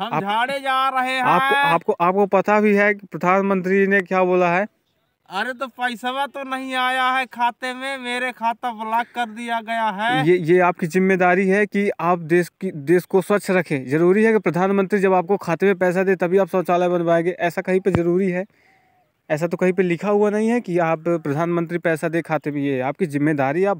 हम झाड़े जा रहे हैं आपको आपको आपको पता भी है कि प्रधानमंत्री ने क्या बोला है अरे तो पैसा तो नहीं आया है खाते में मेरे खाता ब्लॉक कर दिया गया है ये ये आपकी जिम्मेदारी है कि आप देश की देश को स्वच्छ रखें जरूरी है कि प्रधानमंत्री जब आपको खाते में पैसा दे तभी आप शौचालय बनवाएंगे ऐसा कहीं पे जरूरी है ऐसा तो कहीं पे लिखा हुआ नहीं है कि आप प्रधानमंत्री पैसा दे खाते में ये आपकी जिम्मेदारी आप